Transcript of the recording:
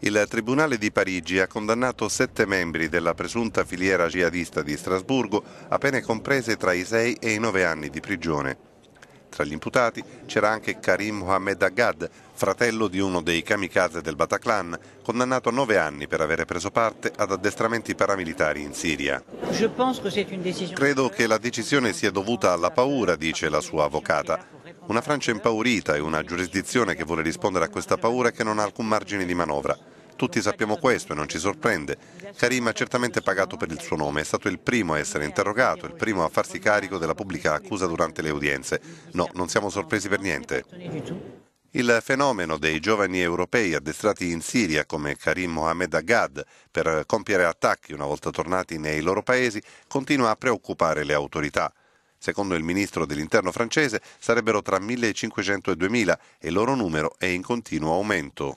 Il Tribunale di Parigi ha condannato sette membri della presunta filiera jihadista di Strasburgo a pene comprese tra i sei e i nove anni di prigione. Tra gli imputati c'era anche Karim Mohamed Agad, fratello di uno dei kamikaze del Bataclan, condannato a nove anni per avere preso parte ad addestramenti paramilitari in Siria. Credo che la decisione sia dovuta alla paura, dice la sua avvocata. Una Francia impaurita e una giurisdizione che vuole rispondere a questa paura e che non ha alcun margine di manovra. Tutti sappiamo questo e non ci sorprende. Karim ha certamente pagato per il suo nome, è stato il primo a essere interrogato, il primo a farsi carico della pubblica accusa durante le udienze. No, non siamo sorpresi per niente. Il fenomeno dei giovani europei addestrati in Siria come Karim Mohamed Aghad per compiere attacchi una volta tornati nei loro paesi continua a preoccupare le autorità. Secondo il ministro dell'interno francese sarebbero tra 1.500 e 2.000 e il loro numero è in continuo aumento.